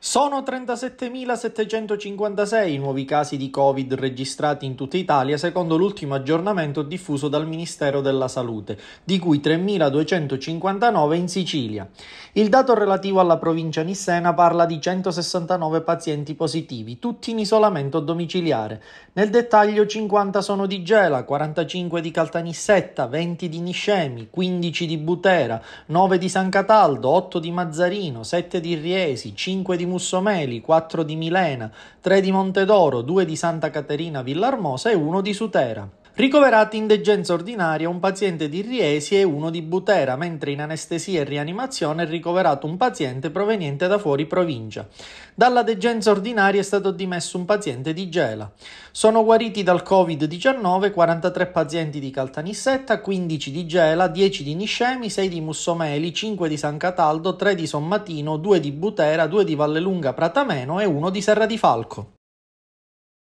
Sono 37.756 i nuovi casi di Covid registrati in tutta Italia secondo l'ultimo aggiornamento diffuso dal Ministero della Salute, di cui 3.259 in Sicilia. Il dato relativo alla provincia nissena parla di 169 pazienti positivi, tutti in isolamento domiciliare. Nel dettaglio 50 sono di Gela, 45 di Caltanissetta, 20 di Niscemi, 15 di Butera, 9 di San Cataldo, 8 di Mazzarino, 7 di Riesi, 5 di Mussomeli, 4 di Milena, 3 di Montedoro, 2 di Santa Caterina Villarmosa e 1 di Sutera. Ricoverati in degenza ordinaria un paziente di Riesi e uno di Butera, mentre in anestesia e rianimazione è ricoverato un paziente proveniente da fuori provincia. Dalla degenza ordinaria è stato dimesso un paziente di Gela. Sono guariti dal Covid-19 43 pazienti di Caltanissetta, 15 di Gela, 10 di Niscemi, 6 di Mussomeli, 5 di San Cataldo, 3 di Sommatino, 2 di Butera, 2 di Vallelunga Pratameno e 1 di Serra di Falco.